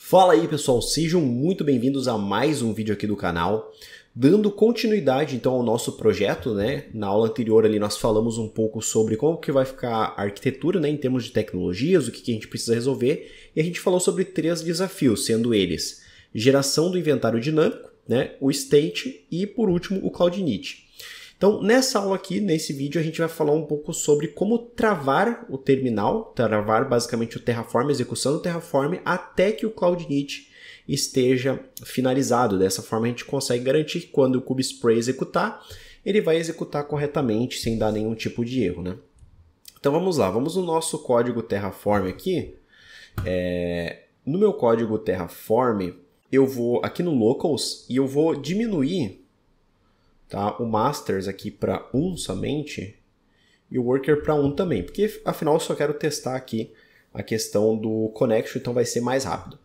Fala aí pessoal, sejam muito bem-vindos a mais um vídeo aqui do canal, dando continuidade então ao nosso projeto, né? Na aula anterior ali nós falamos um pouco sobre como que vai ficar a arquitetura, né, em termos de tecnologias, o que, que a gente precisa resolver, e a gente falou sobre três desafios, sendo eles geração do inventário dinâmico, né, o state e por último o cloud native. Então, nessa aula aqui, nesse vídeo, a gente vai falar um pouco sobre como travar o terminal, travar basicamente o Terraform, a execução do Terraform, até que o CloudNit esteja finalizado. Dessa forma, a gente consegue garantir que quando o Kubespray executar, ele vai executar corretamente, sem dar nenhum tipo de erro, né? Então, vamos lá. Vamos no nosso código Terraform aqui. É... No meu código Terraform, eu vou aqui no Locals e eu vou diminuir tá? o masters aqui para um somente e o worker para um também, porque afinal eu só quero testar aqui a questão do connection, então vai ser mais rápido.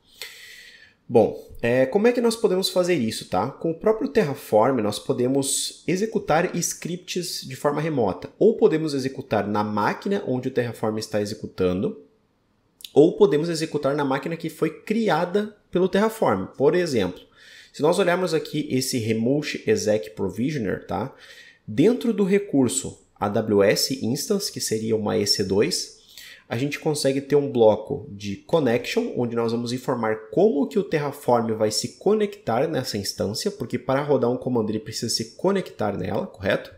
Bom, é, como é que nós podemos fazer isso, tá? Com o próprio Terraform, nós podemos executar scripts de forma remota. Ou podemos executar na máquina onde o Terraform está executando, ou podemos executar na máquina que foi criada pelo Terraform. Por exemplo, se nós olharmos aqui esse Remote Exec Provisioner, tá? Dentro do recurso AWS Instance, que seria uma EC2, a gente consegue ter um bloco de connection, onde nós vamos informar como que o Terraform vai se conectar nessa instância, porque para rodar um comando ele precisa se conectar nela, correto?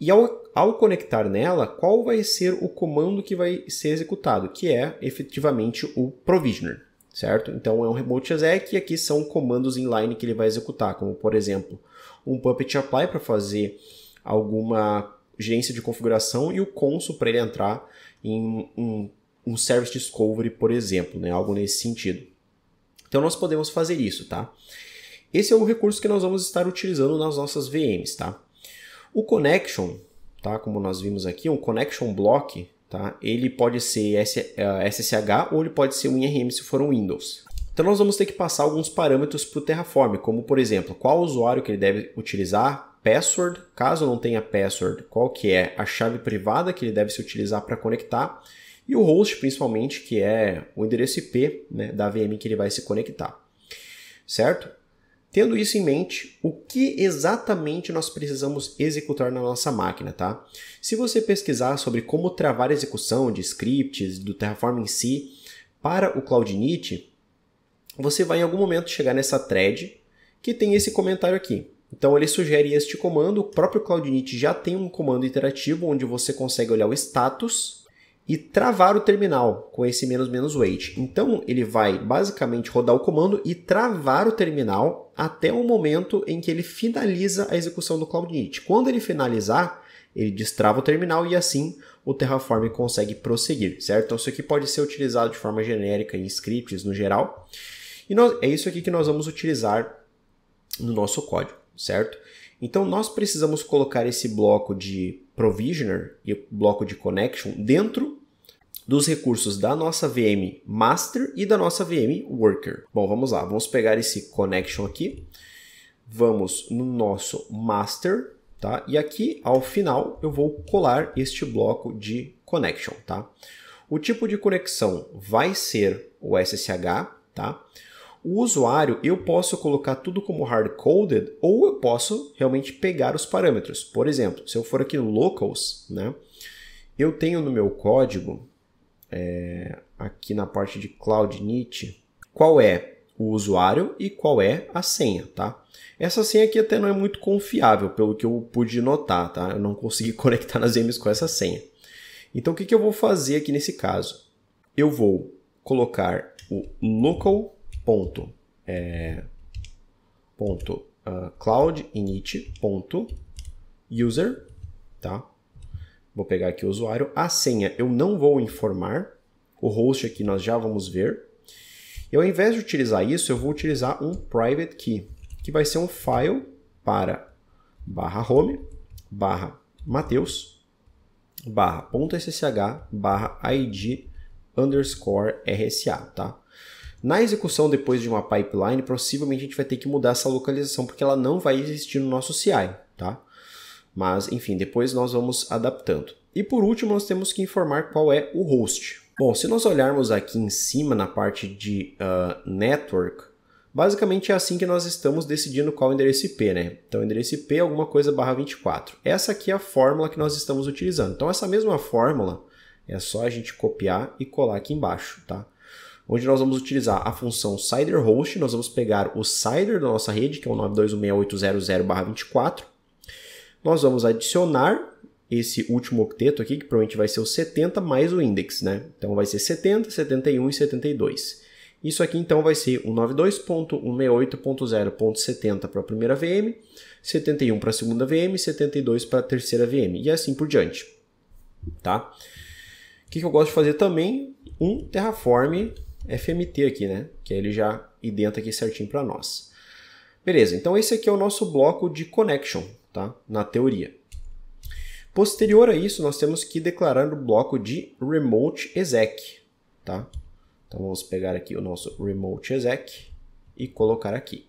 E ao, ao conectar nela, qual vai ser o comando que vai ser executado, que é efetivamente o provisioner certo? Então é um remote exec e aqui são comandos inline que ele vai executar, como por exemplo um puppet apply para fazer alguma gerência de configuração e o console para ele entrar em um, um service discovery, por exemplo, né? algo nesse sentido. Então nós podemos fazer isso, tá? Esse é o recurso que nós vamos estar utilizando nas nossas VMs, tá? O connection, tá? Como nós vimos aqui, um connection block Tá? Ele pode ser SSH eh, ou ele pode ser um IRM se for um Windows. Então nós vamos ter que passar alguns parâmetros para o Terraform, como por exemplo, qual usuário que ele deve utilizar, password, caso não tenha password, qual que é a chave privada que ele deve se utilizar para conectar, e o host principalmente, que é o endereço IP né, da VM que ele vai se conectar, certo? Tendo isso em mente, o que exatamente nós precisamos executar na nossa máquina, tá? Se você pesquisar sobre como travar a execução de scripts do Terraform em si para o CloudNit, você vai em algum momento chegar nessa thread que tem esse comentário aqui. Então ele sugere este comando, o próprio CloudNit já tem um comando interativo onde você consegue olhar o status e travar o terminal com esse menos menos wait. Então ele vai basicamente rodar o comando e travar o terminal até o momento em que ele finaliza a execução do CloudInit. Quando ele finalizar, ele destrava o terminal e assim o Terraform consegue prosseguir, certo? Então isso aqui pode ser utilizado de forma genérica em scripts no geral. E nós, é isso aqui que nós vamos utilizar no nosso código, certo? Então nós precisamos colocar esse bloco de provisioner e o bloco de connection dentro dos recursos da nossa VM master e da nossa VM worker. Bom, vamos lá, vamos pegar esse connection aqui, vamos no nosso master, tá? E aqui ao final eu vou colar este bloco de connection, tá? O tipo de conexão vai ser o SSH, tá? o usuário, eu posso colocar tudo como hard-coded ou eu posso realmente pegar os parâmetros. Por exemplo, se eu for aqui no locals, né, eu tenho no meu código, é, aqui na parte de Cloud Knit, qual é o usuário e qual é a senha, tá? Essa senha aqui até não é muito confiável, pelo que eu pude notar, tá? Eu não consegui conectar nas M's com essa senha. Então, o que, que eu vou fazer aqui nesse caso? Eu vou colocar o local ponto, é, ponto uh, cloud init ponto user, tá? Vou pegar aqui o usuário. A senha eu não vou informar. O host aqui nós já vamos ver. E ao invés de utilizar isso, eu vou utilizar um private key, que vai ser um file para barra home, barra mateus, barra .ssh, barra id underscore rsa, tá? Na execução depois de uma pipeline, possivelmente a gente vai ter que mudar essa localização porque ela não vai existir no nosso CI, tá? Mas, enfim, depois nós vamos adaptando. E por último, nós temos que informar qual é o host. Bom, se nós olharmos aqui em cima na parte de uh, network, basicamente é assim que nós estamos decidindo qual endereço IP, né? Então, endereço IP alguma coisa barra 24. Essa aqui é a fórmula que nós estamos utilizando. Então, essa mesma fórmula é só a gente copiar e colar aqui embaixo, tá? onde nós vamos utilizar a função CiderHost, nós vamos pegar o Cider da nossa rede, que é o 9216800 Nós vamos adicionar esse último octeto aqui, que provavelmente vai ser o 70 mais o index, né? Então vai ser 70, 71 e 72. Isso aqui então vai ser 192.168.0.70 para a primeira VM, 71 para a segunda VM, 72 para a terceira VM e assim por diante, tá? O que, que eu gosto de fazer também? Um Terraform FMT aqui, né? Que ele já identa aqui certinho para nós. Beleza, então esse aqui é o nosso bloco de connection, tá? Na teoria. Posterior a isso, nós temos que declarar o bloco de remote exec, tá? Então vamos pegar aqui o nosso remote exec e colocar aqui.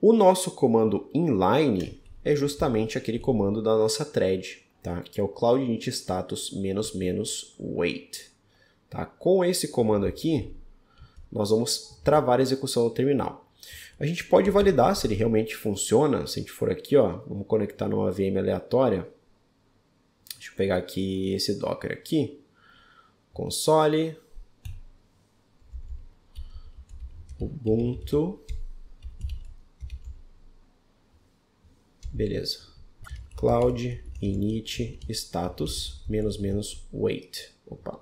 O nosso comando inline é justamente aquele comando da nossa thread, tá? Que é o cloud init status menos menos wait, tá? Com esse comando aqui, nós vamos travar a execução do terminal. A gente pode validar se ele realmente funciona, se a gente for aqui, ó, vamos conectar numa VM aleatória. Deixa eu pegar aqui esse Docker aqui, console, Ubuntu, beleza, cloud, init, status, menos menos wait, opa,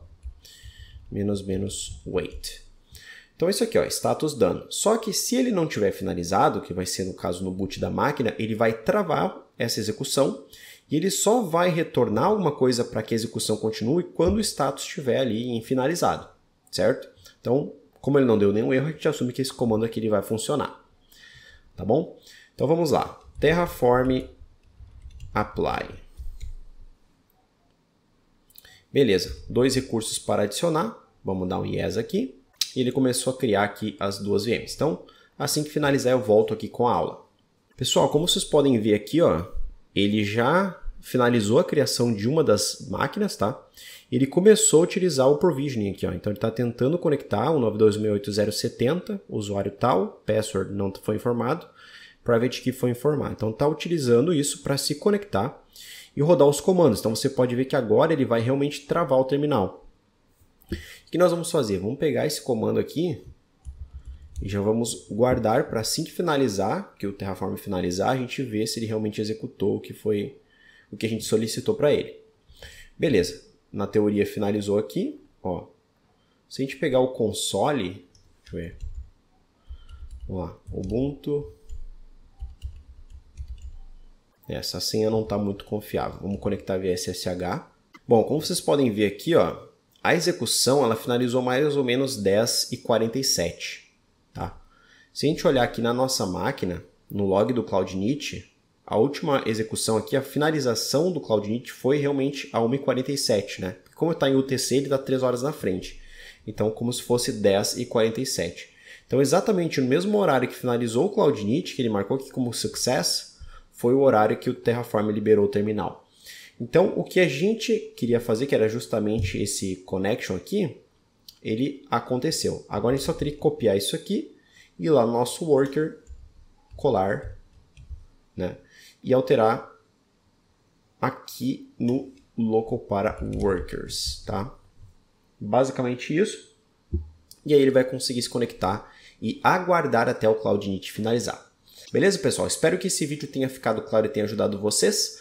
menos menos wait. Então isso aqui, ó, status done. Só que se ele não tiver finalizado, que vai ser no caso no boot da máquina, ele vai travar essa execução e ele só vai retornar alguma coisa para que a execução continue quando o status estiver ali em finalizado, certo? Então, como ele não deu nenhum erro, a gente assume que esse comando aqui ele vai funcionar, tá bom? Então vamos lá, terraform apply. Beleza, dois recursos para adicionar, vamos dar um yes aqui e ele começou a criar aqui as duas VMs. Então, assim que finalizar, eu volto aqui com a aula. Pessoal, como vocês podem ver aqui, ó, ele já finalizou a criação de uma das máquinas, tá? Ele começou a utilizar o provisioning aqui, ó. Então ele está tentando conectar o 922.080, usuário tal, password não foi informado, private key foi informado. Então está utilizando isso para se conectar e rodar os comandos. Então você pode ver que agora ele vai realmente travar o terminal. O que nós vamos fazer? Vamos pegar esse comando aqui e já vamos guardar para assim que finalizar, que o Terraform finalizar, a gente vê se ele realmente executou o que foi o que a gente solicitou para ele. Beleza. Na teoria finalizou aqui, ó. Se a gente pegar o console, deixa eu ver. Vamos lá, Ubuntu. É, essa senha não está muito confiável. Vamos conectar via SSH. Bom, como vocês podem ver aqui, ó, a execução ela finalizou mais ou menos 10 e 47, tá? Se a gente olhar aqui na nossa máquina, no log do CloudNit, a última execução aqui, a finalização do CloudNit foi realmente a 1h47, né? Como está em UTC, ele está 3 horas na frente. Então, como se fosse 10 e 47. Então, exatamente no mesmo horário que finalizou o CloudNit, que ele marcou aqui como success, foi o horário que o Terraform liberou o terminal. Então, o que a gente queria fazer, que era justamente esse connection aqui, ele aconteceu. Agora a gente só teria que copiar isso aqui e lá no nosso worker colar, né? E alterar aqui no local para workers, tá? Basicamente isso. E aí ele vai conseguir se conectar e aguardar até o CloudNit finalizar. Beleza, pessoal? Espero que esse vídeo tenha ficado claro e tenha ajudado vocês.